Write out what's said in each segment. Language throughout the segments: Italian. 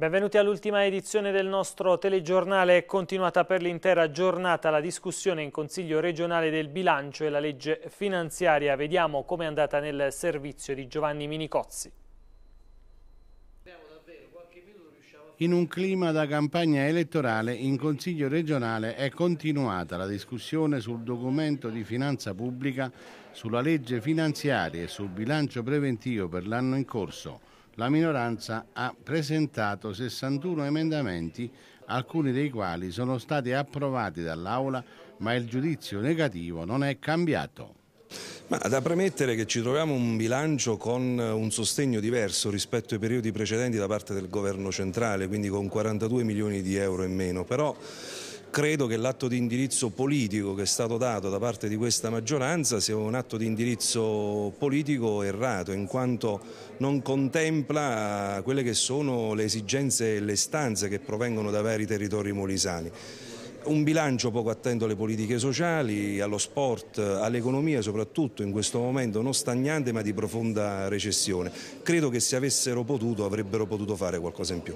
Benvenuti all'ultima edizione del nostro telegiornale. È continuata per l'intera giornata la discussione in Consiglio regionale del bilancio e la legge finanziaria. Vediamo come è andata nel servizio di Giovanni Minicozzi. In un clima da campagna elettorale, in Consiglio regionale è continuata la discussione sul documento di finanza pubblica, sulla legge finanziaria e sul bilancio preventivo per l'anno in corso la minoranza ha presentato 61 emendamenti, alcuni dei quali sono stati approvati dall'Aula, ma il giudizio negativo non è cambiato. Ma da premettere che ci troviamo un bilancio con eh, un sostegno diverso rispetto ai periodi precedenti da parte del governo centrale, quindi con 42 milioni di euro in meno, però credo che l'atto di indirizzo politico che è stato dato da parte di questa maggioranza sia un atto di indirizzo politico errato in quanto non contempla quelle che sono le esigenze e le stanze che provengono da vari territori molisani un bilancio poco attento alle politiche sociali, allo sport, all'economia soprattutto in questo momento non stagnante ma di profonda recessione. Credo che se avessero potuto avrebbero potuto fare qualcosa in più.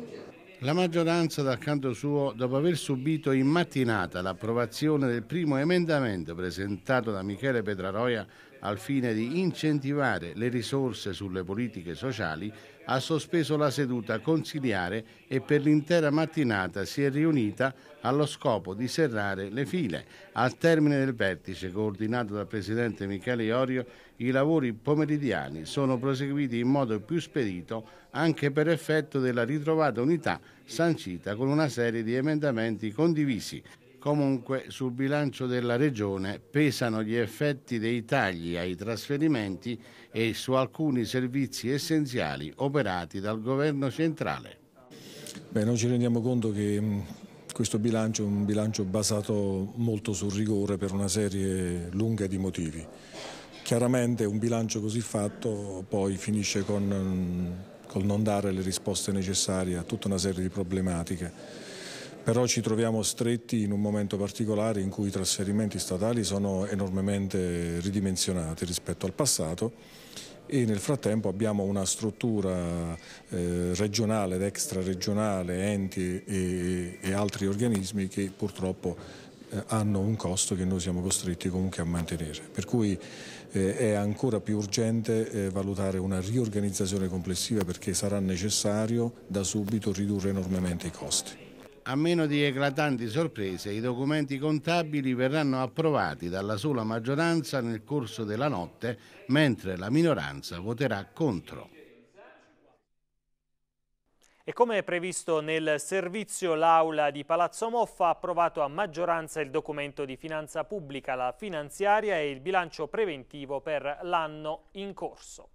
La maggioranza, dal canto suo, dopo aver subito in mattinata l'approvazione del primo emendamento presentato da Michele Petraroia, al fine di incentivare le risorse sulle politiche sociali, ha sospeso la seduta consiliare e per l'intera mattinata si è riunita allo scopo di serrare le file. Al termine del vertice, coordinato dal Presidente Michele Iorio, i lavori pomeridiani sono proseguiti in modo più spedito anche per effetto della ritrovata unità sancita con una serie di emendamenti condivisi. Comunque sul bilancio della Regione pesano gli effetti dei tagli ai trasferimenti e su alcuni servizi essenziali operati dal Governo centrale. Beh, noi ci rendiamo conto che questo bilancio è un bilancio basato molto sul rigore per una serie lunga di motivi. Chiaramente un bilancio così fatto poi finisce con, col non dare le risposte necessarie a tutta una serie di problematiche però ci troviamo stretti in un momento particolare in cui i trasferimenti statali sono enormemente ridimensionati rispetto al passato e nel frattempo abbiamo una struttura eh, regionale ed extraregionale, enti e, e, altri organismi che purtroppo eh, hanno un costo che noi siamo costretti comunque a mantenere. Per cui eh, è ancora più urgente eh, valutare una riorganizzazione complessiva perché sarà necessario da subito ridurre enormemente i costi. A meno di eclatanti sorprese, i documenti contabili verranno approvati dalla sola maggioranza nel corso della notte, mentre la minoranza voterà contro. E come previsto nel servizio, l'aula di Palazzo Moffa ha approvato a maggioranza il documento di finanza pubblica, la finanziaria e il bilancio preventivo per l'anno in corso.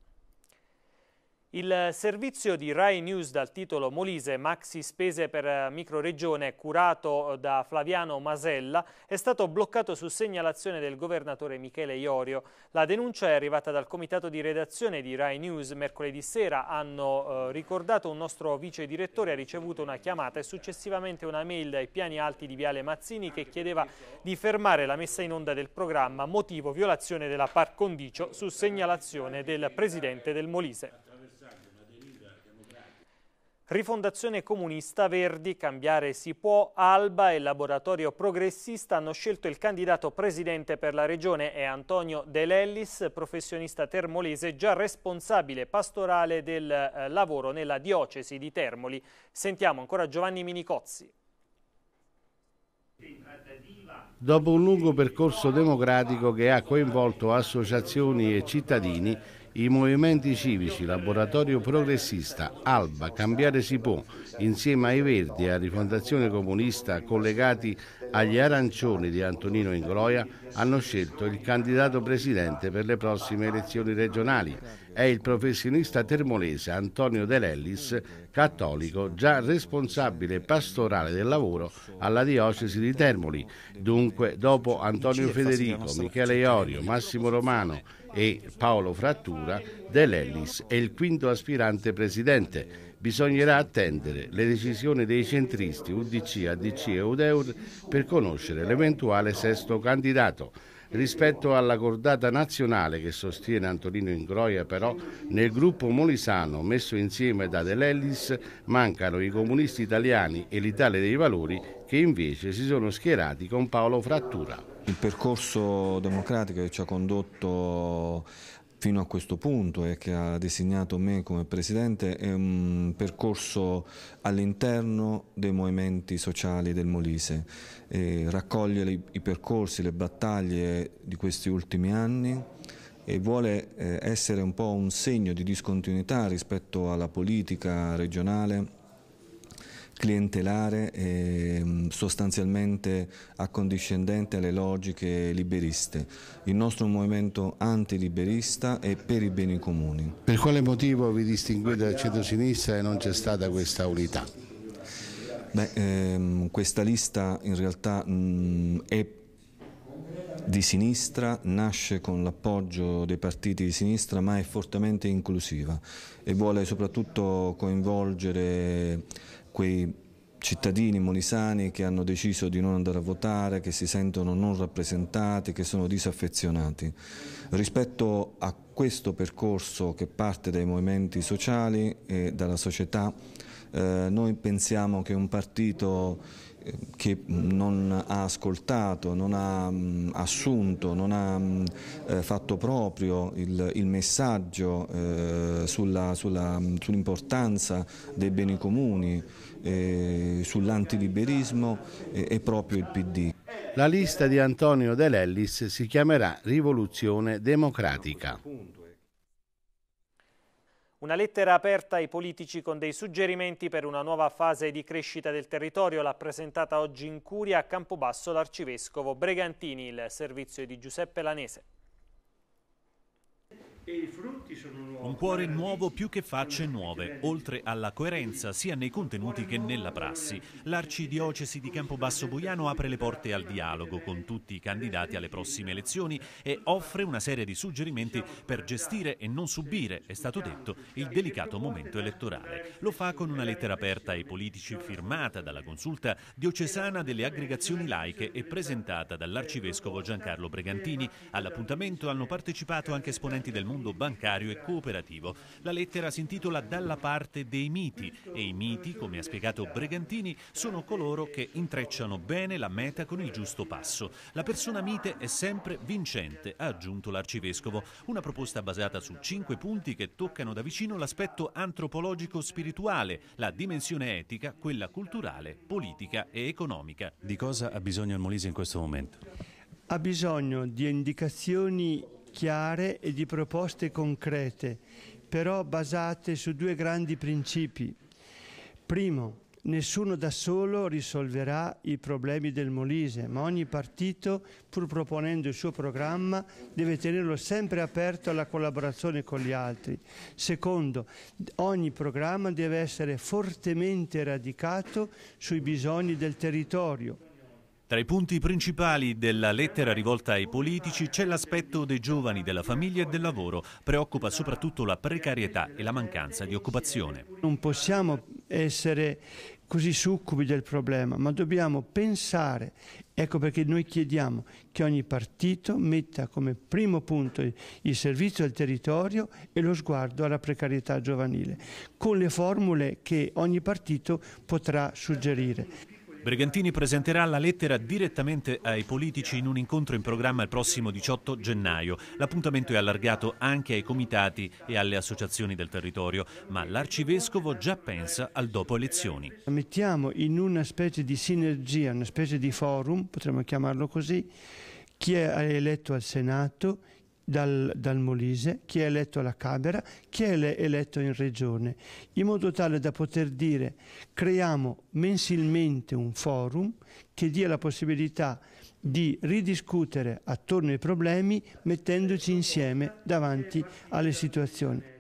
Il servizio di Rai News dal titolo Molise Maxi Spese per eh, Microregione curato eh, da Flaviano Masella è stato bloccato su segnalazione del governatore Michele Iorio. La denuncia è arrivata dal comitato di redazione di Rai News mercoledì sera. Hanno eh, ricordato un nostro vice direttore ha ricevuto una chiamata e successivamente una mail dai piani alti di Viale Mazzini che chiedeva di fermare la messa in onda del programma motivo violazione della par condicio su segnalazione del presidente del Molise. Rifondazione Comunista Verdi, Cambiare si può, Alba e Laboratorio Progressista hanno scelto il candidato presidente per la regione è Antonio De Lellis, professionista termolese già responsabile pastorale del eh, lavoro nella diocesi di Termoli. Sentiamo ancora Giovanni Minicozzi. Dopo un lungo percorso democratico che ha coinvolto associazioni e cittadini, i movimenti civici, Laboratorio Progressista, Alba, Cambiare si può, insieme ai Verdi e a Rifondazione Comunista collegati agli arancioni di Antonino Ingroia, hanno scelto il candidato presidente per le prossime elezioni regionali. È il professionista termolese Antonio De Lellis, cattolico, già responsabile pastorale del lavoro alla diocesi di Termoli. Dunque, dopo Antonio Federico, Michele Iorio, Massimo Romano, e Paolo Frattura dell'Ellis e il quinto aspirante presidente. Bisognerà attendere le decisioni dei centristi UDC, ADC e Udeur per conoscere l'eventuale sesto candidato. Rispetto alla cordata nazionale che sostiene Antonino Ingroia però, nel gruppo molisano messo insieme da De Lellis mancano i comunisti italiani e l'Italia dei Valori che invece si sono schierati con Paolo Frattura. Il percorso democratico che ci ha condotto fino a questo punto e che ha designato me come presidente è un percorso all'interno dei movimenti sociali del Molise. E raccoglie i percorsi, le battaglie di questi ultimi anni e vuole eh, essere un po' un segno di discontinuità rispetto alla politica regionale clientelare e ehm, sostanzialmente accondiscendente alle logiche liberiste. Il nostro è un movimento antiliberista e per i beni comuni. Per quale motivo vi distinguete dal centro-sinistra e non c'è stata questa unità? Beh, ehm, questa lista in realtà mh, è di sinistra, nasce con l'appoggio dei partiti di sinistra ma è fortemente inclusiva e vuole soprattutto coinvolgere quei cittadini molisani che hanno deciso di non andare a votare, che si sentono non rappresentati, che sono disaffezionati. Rispetto a questo percorso che parte dai movimenti sociali e dalla società, eh, noi pensiamo che un partito eh, che non ha ascoltato, non ha mh, mm, assunto, non ha mh, mm, eh, fatto proprio il, il messaggio eh, mm, sull'importanza sull dei beni comuni, eh, sull'antiliberismo eh, è proprio il PD. La lista di Antonio De Lellis si chiamerà Rivoluzione Democratica. Una lettera aperta ai politici con dei suggerimenti per una nuova fase di crescita del territorio l'ha presentata oggi in curia a Campobasso l'arcivescovo Bregantini, il servizio di Giuseppe Lanese. Un cuore nuovo più che facce nuove, oltre alla coerenza sia nei contenuti che nella prassi. L'Arcidiocesi di Campobasso Boiano apre le porte al dialogo con tutti i candidati alle prossime elezioni e offre una serie di suggerimenti per gestire e non subire, è stato detto, il delicato momento elettorale. Lo fa con una lettera aperta ai politici firmata dalla consulta diocesana delle aggregazioni laiche e presentata dall'arcivescovo Giancarlo Bregantini. All'appuntamento hanno partecipato anche esponenti del mondo mondo bancario e cooperativo. La lettera si intitola Dalla parte dei miti e i miti, come ha spiegato Bregantini, sono coloro che intrecciano bene la meta con il giusto passo. La persona mite è sempre vincente, ha aggiunto l'arcivescovo. Una proposta basata su cinque punti che toccano da vicino l'aspetto antropologico-spirituale, la dimensione etica, quella culturale, politica e economica. Di cosa ha bisogno il Molise in questo momento? Ha bisogno di indicazioni chiare e di proposte concrete, però basate su due grandi principi. Primo, nessuno da solo risolverà i problemi del Molise, ma ogni partito, pur proponendo il suo programma, deve tenerlo sempre aperto alla collaborazione con gli altri. Secondo, ogni programma deve essere fortemente radicato sui bisogni del territorio tra i punti principali della lettera rivolta ai politici c'è l'aspetto dei giovani, della famiglia e del lavoro. Preoccupa soprattutto la precarietà e la mancanza di occupazione. Non possiamo essere così succubi del problema, ma dobbiamo pensare, ecco perché noi chiediamo che ogni partito metta come primo punto il servizio al territorio e lo sguardo alla precarietà giovanile, con le formule che ogni partito potrà suggerire. Brigantini presenterà la lettera direttamente ai politici in un incontro in programma il prossimo 18 gennaio. L'appuntamento è allargato anche ai comitati e alle associazioni del territorio, ma l'arcivescovo già pensa al dopo elezioni. Mettiamo in una specie di sinergia, una specie di forum, potremmo chiamarlo così, chi è eletto al Senato, dal, dal Molise, chi è eletto alla Camera, chi è eletto in Regione, in modo tale da poter dire creiamo mensilmente un forum che dia la possibilità di ridiscutere attorno ai problemi mettendoci insieme davanti alle situazioni.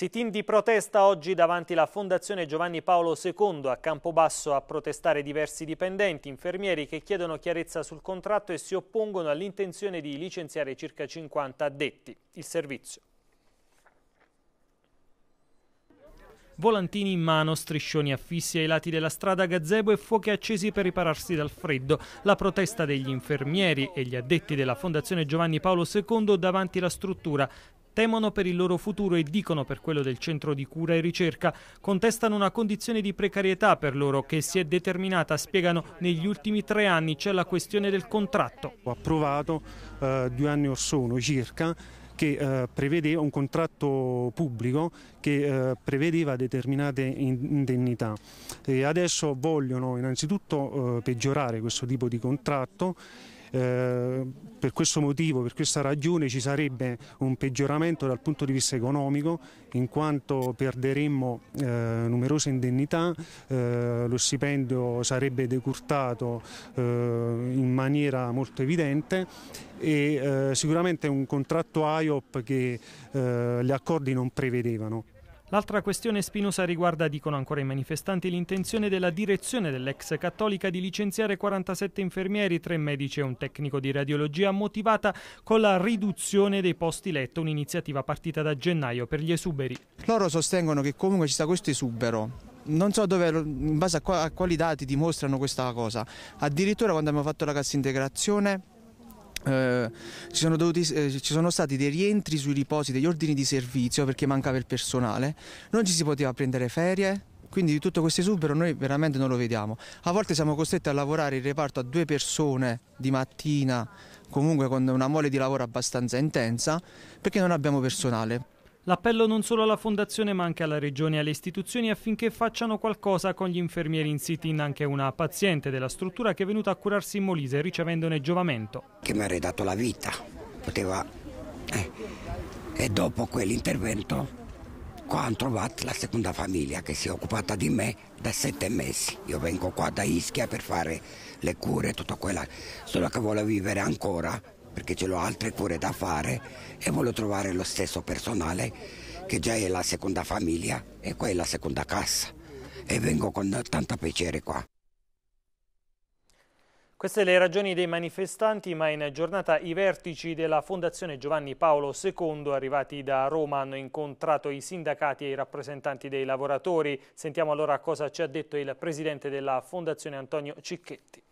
Sit-in di protesta oggi davanti alla Fondazione Giovanni Paolo II a Campobasso a protestare diversi dipendenti, infermieri che chiedono chiarezza sul contratto e si oppongono all'intenzione di licenziare circa 50 addetti. Il servizio. volantini in mano, striscioni affissi ai lati della strada, gazebo e fuochi accesi per ripararsi dal freddo. La protesta degli infermieri e gli addetti della Fondazione Giovanni Paolo II davanti alla struttura temono per il loro futuro e dicono per quello del centro di cura e ricerca, contestano una condizione di precarietà per loro che si è determinata, spiegano, negli ultimi tre anni c'è la questione del contratto. Ho approvato eh, due anni or sono circa che eh, prevedeva un contratto pubblico che eh, prevedeva determinate indennità. E adesso vogliono innanzitutto eh, peggiorare questo tipo di contratto eh, per questo motivo, per questa ragione ci sarebbe un peggioramento dal punto di vista economico in quanto perderemmo eh, numerose indennità, eh, lo stipendio sarebbe decurtato eh, in maniera molto evidente e eh, sicuramente un contratto IOP che gli accordi non prevedevano. L'altra questione spinosa riguarda, dicono ancora i manifestanti, l'intenzione della direzione dell'ex cattolica di licenziare 47 infermieri, 3 medici e un tecnico di radiologia, motivata con la riduzione dei posti letto, un'iniziativa partita da gennaio per gli esuberi. Loro sostengono che comunque ci sta questo esubero. Non so dove, in base a, quali dati dimostrano questa cosa. Addirittura quando abbiamo fatto la cassa integrazione eh, ci, sono dovuti, eh, ci, sono stati dei rientri sui riposi degli ordini di servizio perché mancava il personale, non ci si poteva prendere ferie, quindi di tutto questo esubero noi veramente non lo vediamo. A volte siamo costretti a lavorare il reparto a due persone di mattina, comunque con una mole di lavoro abbastanza intensa, perché non abbiamo personale. L'appello non solo alla Fondazione ma anche alla Regione e alle istituzioni affinché facciano qualcosa con gli infermieri in sit-in, anche una paziente della struttura che è venuta a curarsi in Molise ricevendone giovamento. Che mi ha redato la vita, poteva... Eh. E dopo quell'intervento qua hanno trovato la seconda famiglia che si è occupata di me da sette mesi. Io vengo qua da Ischia per fare le cure e tutto quello, solo che vuole vivere ancora perché ce l'ho altre cure da fare e voglio trovare lo stesso personale che già è la seconda famiglia e qua è la seconda cassa e vengo con tanto piacere qua. Queste le ragioni dei manifestanti, ma in giornata i vertici della Fondazione Giovanni Paolo II arrivati da Roma hanno incontrato i sindacati e i rappresentanti dei lavoratori. Sentiamo allora cosa ci ha detto il presidente della Fondazione Antonio Cicchetti.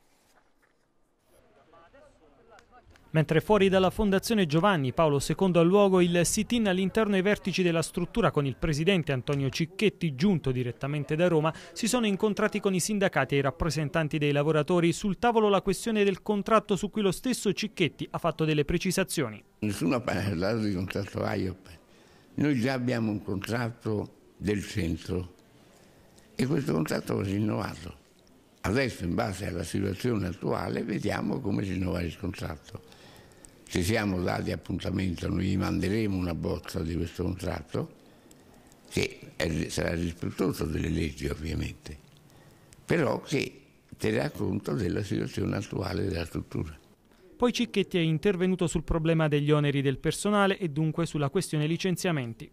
Mentre fuori dalla Fondazione Giovanni Paolo II ha luogo il sit-in all'interno ai vertici della struttura con il presidente Antonio Cicchetti, giunto direttamente da Roma, si sono incontrati con i sindacati e i rappresentanti dei lavoratori sul tavolo la questione del contratto su cui lo stesso Cicchetti ha fatto delle precisazioni. Nessuno ha parlato di contratto AIOP. Noi già abbiamo un contratto del centro e questo contratto va rinnovato. Adesso, in base alla situazione attuale, vediamo come rinnovare il contratto ci siamo dati appuntamento, noi gli manderemo una bozza di questo contratto che è, sarà rispettoso delle leggi ovviamente, però che terrà conto della situazione attuale della struttura. Poi Cicchetti è intervenuto sul problema degli oneri del personale e dunque sulla questione licenziamenti.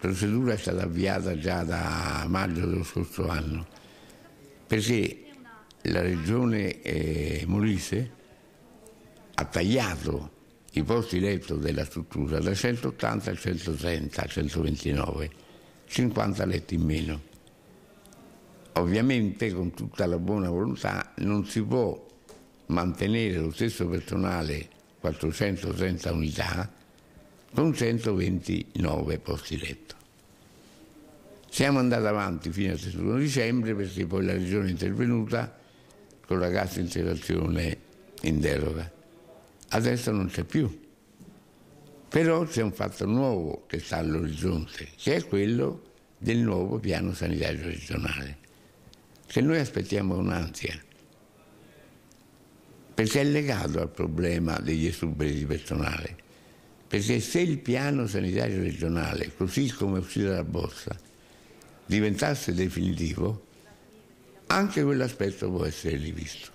La procedura è stata avviata già da maggio dello scorso anno perché la regione eh, Molise ha tagliato i posti letto della struttura da 180 a 130, a 129, 50 letti in meno. Ovviamente con tutta la buona volontà non si può mantenere lo stesso personale 430 unità con 129 posti letto. Siamo andati avanti fino al 31 dicembre perché poi la Regione è intervenuta con la cassa integrazione in deroga adesso non c'è più. Però c'è un fatto nuovo che sta all'orizzonte, che è quello del nuovo piano sanitario regionale. Se noi aspettiamo un'ansia, perché è legato al problema degli esuberi di personale, perché se il piano sanitario regionale, così come è uscito dalla bozza, diventasse definitivo, anche quell'aspetto può essere rivisto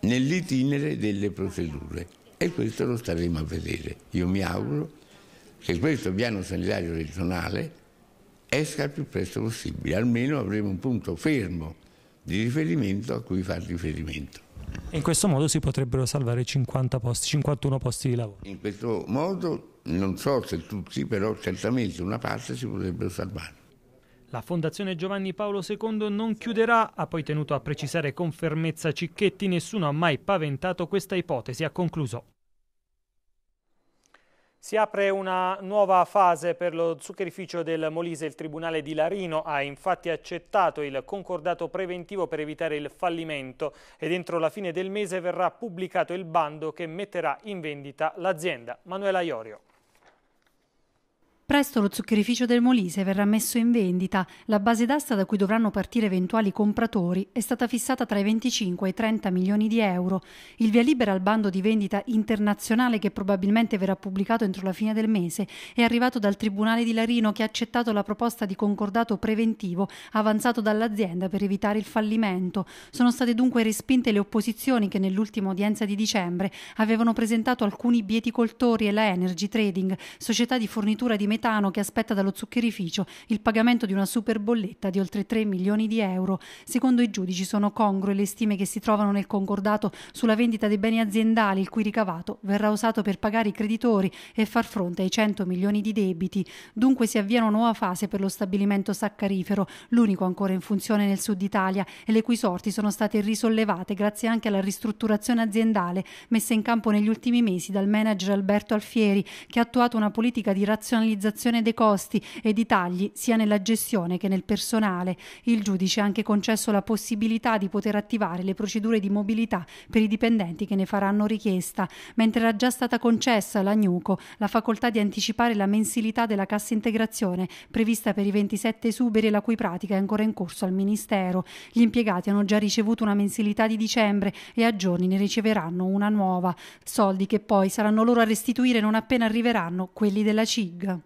nell'itinere delle procedure. E questo lo staremo a vedere. Io mi auguro che questo piano sanitario regionale esca il più presto possibile, almeno avremo un punto fermo di riferimento a cui far riferimento. in questo modo si potrebbero salvare 50 posti, 51 posti di lavoro. In questo modo non so se tutti, però certamente una parte si potrebbero salvare. La Fondazione Giovanni Paolo II non chiuderà, ha poi tenuto a precisare con fermezza Cicchetti, nessuno ha mai paventato questa ipotesi, ha concluso. Si apre una nuova fase per lo zuccherificio del Molise. Il Tribunale di Larino ha infatti accettato il concordato preventivo per evitare il fallimento e entro la fine del mese verrà pubblicato il bando che metterà in vendita l'azienda. Manuela Iorio. Presto lo zuccherificio del Molise verrà messo in vendita. La base d'asta da cui dovranno partire eventuali compratori è stata fissata tra i 25 e i 30 milioni di euro. Il via libera al bando di vendita internazionale che probabilmente verrà pubblicato entro la fine del mese è arrivato dal Tribunale di Larino che ha accettato la proposta di concordato preventivo avanzato dall'azienda per evitare il fallimento. Sono state dunque respinte le opposizioni che nell'ultima udienza di dicembre avevano presentato alcuni bieticoltori e la Energy Trading, società di fornitura di metalli napoletano che aspetta dallo zuccherificio il pagamento di una superbolletta di oltre 3 milioni di euro. Secondo i giudici sono congrue le stime che si trovano nel concordato sulla vendita dei beni aziendali, il cui ricavato verrà usato per pagare i creditori e far fronte ai 100 milioni di debiti. Dunque si avvia una nuova fase per lo stabilimento saccarifero, l'unico ancora in funzione nel sud Italia e le cui sorti sono state risollevate grazie anche alla ristrutturazione aziendale messa in campo negli ultimi mesi dal manager Alberto Alfieri, che ha attuato una politica di razionalizzazione ottimizzazione dei costi e di tagli sia nella gestione che nel personale. Il giudice ha anche concesso la possibilità di poter attivare le procedure di mobilità per i dipendenti che ne faranno richiesta, mentre era già stata concessa alla Gnuco la facoltà di anticipare la mensilità della cassa integrazione prevista per i 27 esuberi la cui pratica è ancora in corso al Ministero. Gli impiegati hanno già ricevuto una mensilità di dicembre e a giorni ne riceveranno una nuova, soldi che poi saranno loro a restituire non appena arriveranno quelli della CIG.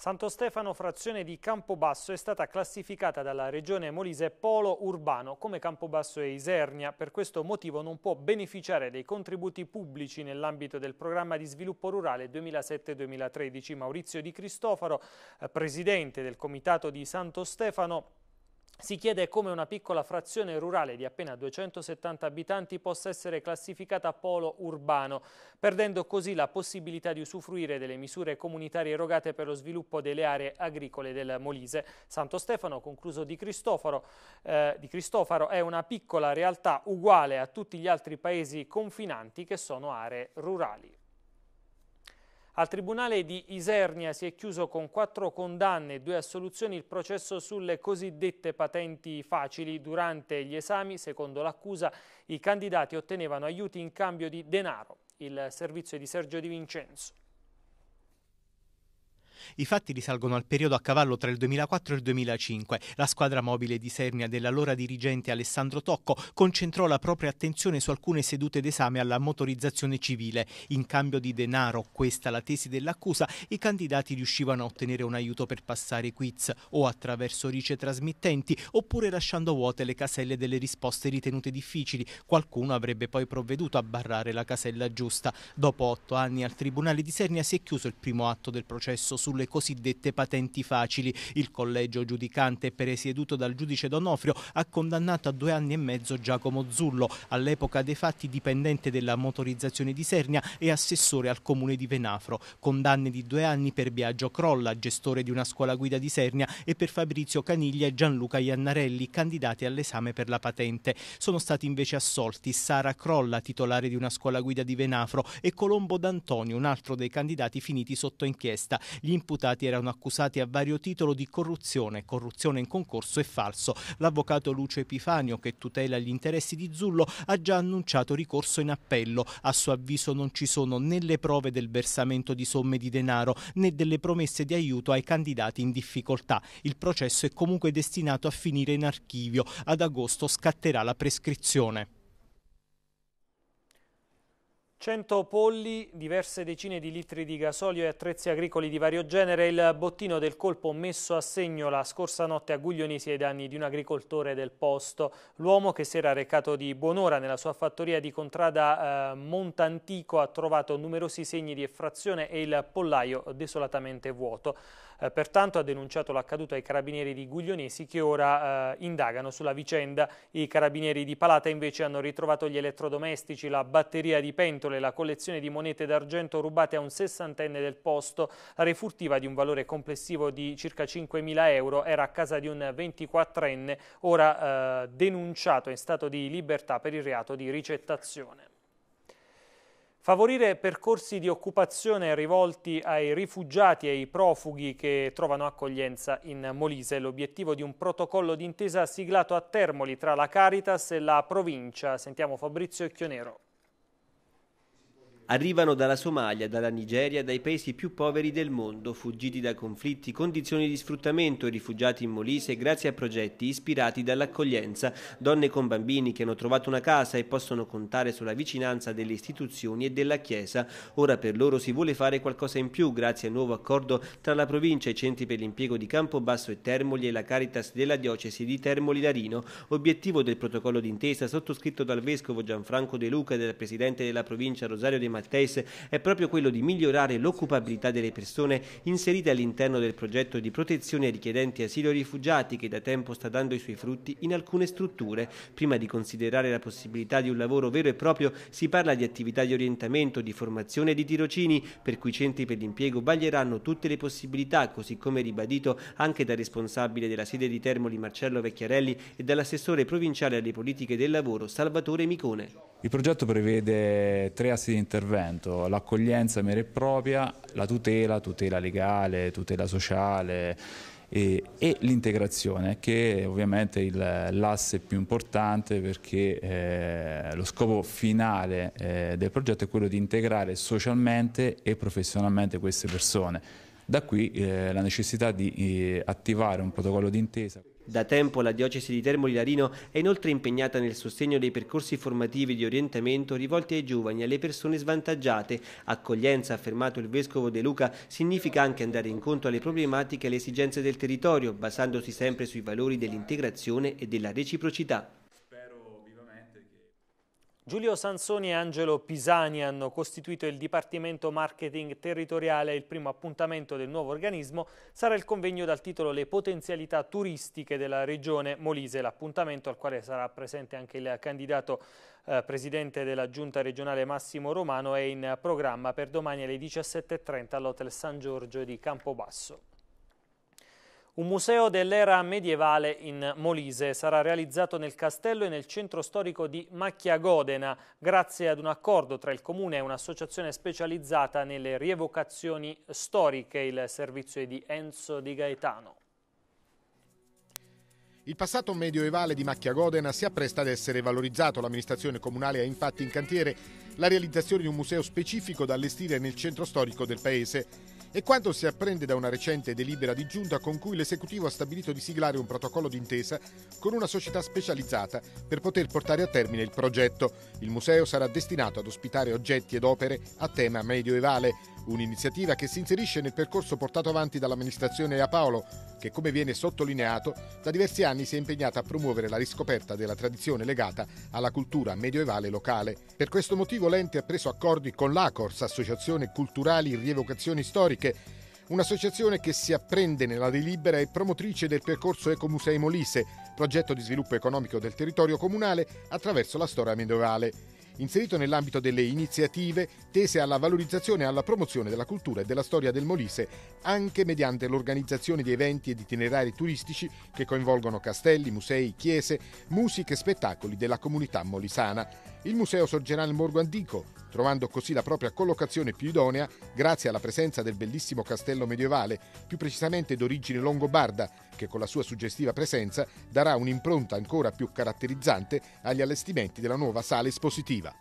Santo Stefano, frazione di Campobasso, è stata classificata dalla regione Molise polo urbano come Campobasso e Isernia. Per questo motivo non può beneficiare dei contributi pubblici nell'ambito del programma di sviluppo rurale 2007-2013. Maurizio Di Cristofaro, eh, presidente del comitato di Santo Stefano, si chiede come una piccola frazione rurale di appena 270 abitanti possa essere classificata polo urbano, perdendo così la possibilità di usufruire delle misure comunitarie erogate per lo sviluppo delle aree agricole del Molise. Santo Stefano, concluso di Cristoforo, eh, di Cristofaro è una piccola realtà uguale a tutti gli altri paesi confinanti che sono aree rurali. Al Tribunale di Isernia si è chiuso con quattro condanne e due assoluzioni il processo sulle cosiddette patenti facili. Durante gli esami, secondo l'accusa, i candidati ottenevano aiuti in cambio di denaro. Il servizio di Sergio Di Vincenzo. I fatti risalgono al periodo a cavallo tra il 2004 e il 2005. La squadra mobile di Sernia dell'allora dirigente Alessandro Tocco concentrò la propria attenzione su alcune sedute d'esame alla motorizzazione civile. In cambio di denaro, questa la tesi dell'accusa, i candidati riuscivano a ottenere un aiuto per passare i quiz o attraverso ricetrasmittenti oppure lasciando vuote le caselle delle risposte ritenute difficili. Qualcuno avrebbe poi provveduto a barrare la casella giusta. Dopo otto anni al Tribunale di Sernia si è chiuso il primo atto del processo su sulle cosiddette patenti facili. Il collegio giudicante, presieduto dal giudice D'Onofrio, ha condannato a due anni e mezzo Giacomo Zullo, all'epoca dei fatti dipendente della motorizzazione di Sernia e assessore al comune di Venafro, condanne di due anni per Biagio Crolla, gestore di una scuola guida di Sernia, e per Fabrizio Caniglia e Gianluca Iannarelli, candidati all'esame per la patente. Sono stati invece assolti Sara Crolla, titolare di una scuola guida di Venafro, e Colombo D'Antonio, un altro dei candidati finiti sotto inchiesta. Gli imputati erano accusati a vario titolo di corruzione, corruzione in concorso e falso. L'avvocato Lucio Epifanio, che tutela gli interessi di Zullo, ha già annunciato ricorso in appello. A suo avviso non ci sono né le prove del versamento di somme di denaro né delle promesse di aiuto ai candidati in difficoltà. Il processo è comunque destinato a finire in archivio. Ad agosto scatterà la prescrizione. 100 polli, diverse decine di litri di gasolio e attrezzi agricoli di vario genere, il bottino del colpo messo a segno la scorsa notte a Guglionisi ai danni di un agricoltore del posto. L'uomo che si era recato di buon'ora nella sua fattoria di contrada eh, Montantico ha trovato numerosi segni di effrazione e il pollaio desolatamente vuoto. Eh, pertanto ha denunciato l'accaduto ai carabinieri di Guglionesi che ora eh, indagano sulla vicenda. I carabinieri di Palata invece hanno ritrovato gli elettrodomestici, la batteria di pentole, la collezione di monete d'argento rubate a un sessantenne del posto. La refurtiva di un valore complessivo di circa 5.000 euro era a casa di un 24enne, ora eh, denunciato in stato di libertà per il reato di ricettazione. Favorire percorsi di occupazione rivolti ai rifugiati e ai profughi che trovano accoglienza in Molise è l'obiettivo di un protocollo d'intesa siglato a Termoli tra la Caritas e la provincia. Sentiamo Fabrizio Chionero arrivano dalla Somalia, dalla Nigeria, dai paesi più poveri del mondo, fuggiti da conflitti, condizioni di sfruttamento e rifugiati in Molise grazie a progetti ispirati dall'accoglienza, donne con bambini che hanno trovato una casa e possono contare sulla vicinanza delle istituzioni e della Chiesa. Ora per loro si vuole fare qualcosa in più grazie al nuovo accordo tra la provincia e i centri per l'impiego di Campobasso e Termoli e la Caritas della diocesi di Termoli Larino, obiettivo del protocollo d'intesa sottoscritto dal vescovo Gianfranco De Luca e dal presidente della provincia Rosario De Maria Maltese è proprio quello di migliorare l'occupabilità delle persone inserite all'interno del progetto di protezione ai richiedenti asilo e rifugiati che da tempo sta dando i suoi frutti in alcune strutture. Prima di considerare la possibilità di un lavoro vero e proprio si parla di attività di orientamento, di formazione e di tirocini, per cui i centri per l'impiego baglieranno tutte le possibilità, così come ribadito anche dal responsabile della sede di Termoli Marcello Vecchiarelli e dall'assessore provinciale alle politiche del lavoro Salvatore Micone. Il progetto prevede tre assi di intervento intervento, l'accoglienza vera e propria, la tutela, tutela legale, tutela sociale e, e l'integrazione che è ovviamente l'asse più importante perché eh, lo scopo finale eh, del progetto è quello di integrare socialmente e professionalmente queste persone. Da qui eh, la necessità di eh, attivare un protocollo d'intesa. Da tempo la diocesi di Termoli Larino è inoltre impegnata nel sostegno dei percorsi formativi di orientamento rivolti ai giovani e alle persone svantaggiate. Accoglienza, affermato il vescovo De Luca, significa anche andare incontro alle problematiche e alle esigenze del territorio, basandosi sempre sui valori dell'integrazione e della reciprocità. Giulio Sansoni e Angelo Pisani hanno costituito il Dipartimento Marketing Territoriale. Il primo appuntamento del nuovo organismo sarà il convegno dal titolo Le potenzialità turistiche della regione Molise, l'appuntamento al quale sarà presente anche il candidato eh, presidente della giunta regionale Massimo Romano è in programma per domani alle 17.30 all'Hotel San Giorgio di Campobasso. Un museo dell'era medievale in Molise sarà realizzato nel castello e nel centro storico di Macchia Godena grazie ad un accordo tra il comune e un'associazione specializzata nelle rievocazioni storiche, il servizio è di Enzo Di Gaetano. Il passato medioevale di Macchia Godena si appresta ad essere valorizzato. L'amministrazione comunale ha infatti in cantiere la realizzazione di un museo specifico da allestire nel centro storico del paese. E quanto si apprende da una recente delibera di giunta con cui l'esecutivo ha stabilito di siglare un protocollo d'intesa con una società specializzata per poter portare a termine il progetto. Il museo sarà destinato ad ospitare oggetti ed opere a tema medioevale un'iniziativa che si inserisce nel percorso portato avanti dall'amministrazione A Paolo, che come viene sottolineato, da diversi anni si è impegnata a promuovere la riscoperta della tradizione legata alla cultura medioevale locale. Per questo motivo l'ente ha preso accordi con l'ACORS, Associazione Culturali Rievocazioni Storiche, un'associazione che si apprende nella delibera e promotrice del percorso Ecomusei Molise, progetto di sviluppo economico del territorio comunale attraverso la storia medievale inserito nell'ambito delle iniziative tese alla valorizzazione e alla promozione della cultura e della storia del Molise, anche mediante l'organizzazione di eventi ed itinerari turistici che coinvolgono castelli, musei, chiese, musiche e spettacoli della comunità molisana. Il museo sorgerà nel Morgo antico, trovando così la propria collocazione più idonea grazie alla presenza del bellissimo castello medievale, più precisamente d'origine longobarda, che con la sua suggestiva presenza darà un'impronta ancora più caratterizzante agli allestimenti della nuova sala espositiva.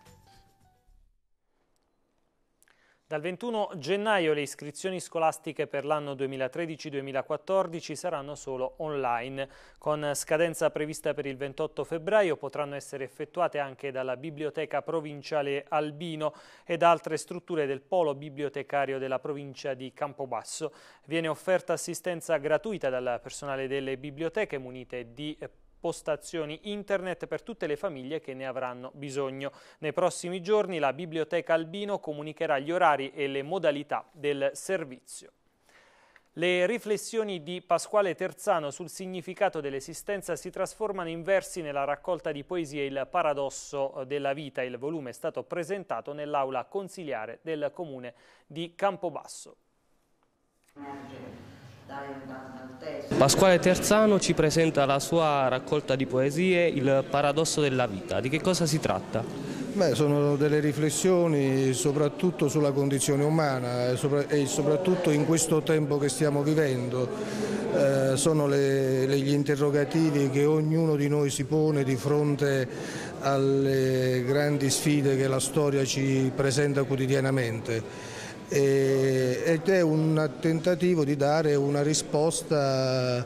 Dal 21 gennaio le iscrizioni scolastiche per l'anno 2013-2014 saranno solo online. Con scadenza prevista per il 28 febbraio potranno essere effettuate anche dalla Biblioteca Provinciale Albino e da altre strutture del Polo Bibliotecario della provincia di Campobasso. Viene offerta assistenza gratuita dal personale delle biblioteche munite di postazioni internet per tutte le famiglie che ne avranno bisogno. Nei prossimi giorni la Biblioteca Albino comunicherà gli orari e le modalità del servizio. Le riflessioni di Pasquale Terzano sul significato dell'esistenza si trasformano in versi nella raccolta di poesie Il paradosso della vita. Il volume è stato presentato nell'aula consiliare del comune di Campobasso. Pasquale Terzano ci presenta la sua raccolta di poesie Il paradosso della vita. Di che cosa si tratta? Beh, sono delle riflessioni soprattutto sulla condizione umana e soprattutto in questo tempo che stiamo vivendo. Eh, sono le, le, gli interrogativi che ognuno di noi si pone di fronte alle grandi sfide che la storia ci presenta quotidianamente. E ed è un tentativo di dare una risposta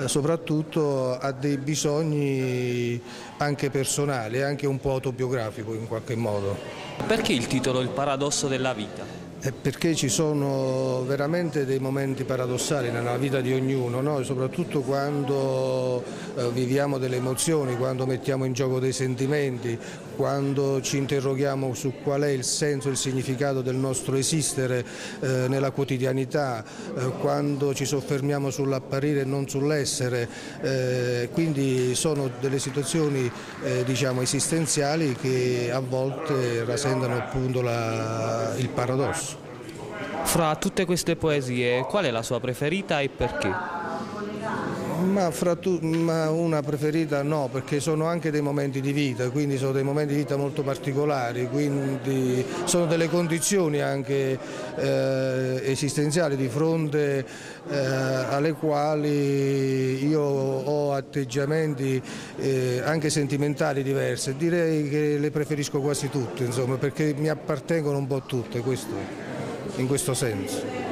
eh, soprattutto a dei bisogni anche personali, anche un po' autobiografico in qualche modo. Perché il titolo Il paradosso della vita? Eh, perché ci sono veramente dei momenti paradossali nella vita di ognuno, no? soprattutto quando eh, viviamo delle emozioni, quando mettiamo in gioco dei sentimenti, quando ci interroghiamo su qual è il senso e il significato del nostro esistere eh, nella quotidianità, eh, quando ci soffermiamo sull'apparire e non sull'essere, eh, quindi sono delle situazioni eh, diciamo, esistenziali che a volte rasentano appunto la, il paradosso. Fra tutte queste poesie, qual è la sua preferita e perché? Ma, tu, ma, una preferita no, perché sono anche dei momenti di vita, quindi sono dei momenti di vita molto particolari, quindi sono delle condizioni anche eh, esistenziali di fronte eh, alle quali io ho atteggiamenti eh, anche sentimentali diversi. Direi che le preferisco quasi tutte, insomma, perché mi appartengono un po' tutte questo, in questo senso.